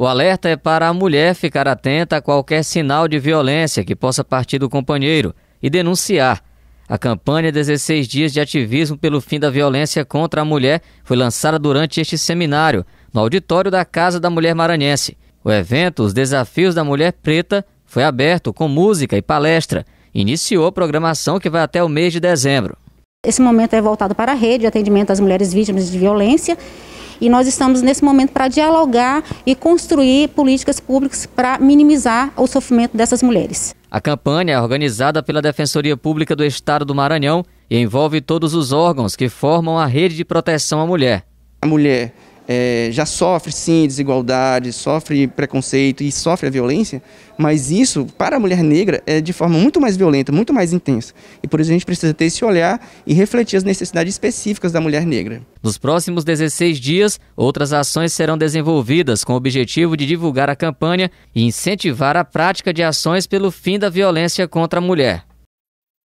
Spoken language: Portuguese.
O alerta é para a mulher ficar atenta a qualquer sinal de violência que possa partir do companheiro e denunciar. A campanha 16 é Dias de Ativismo pelo Fim da Violência contra a Mulher foi lançada durante este seminário, no auditório da Casa da Mulher Maranhense. O evento Os Desafios da Mulher Preta foi aberto com música e palestra. Iniciou a programação que vai até o mês de dezembro. Esse momento é voltado para a rede de atendimento às mulheres vítimas de violência e nós estamos nesse momento para dialogar e construir políticas públicas para minimizar o sofrimento dessas mulheres. A campanha é organizada pela Defensoria Pública do Estado do Maranhão e envolve todos os órgãos que formam a rede de proteção à mulher. A mulher é, já sofre sim desigualdade, sofre preconceito e sofre a violência, mas isso para a mulher negra é de forma muito mais violenta, muito mais intensa. E por isso a gente precisa ter esse olhar e refletir as necessidades específicas da mulher negra. Nos próximos 16 dias, outras ações serão desenvolvidas com o objetivo de divulgar a campanha e incentivar a prática de ações pelo fim da violência contra a mulher.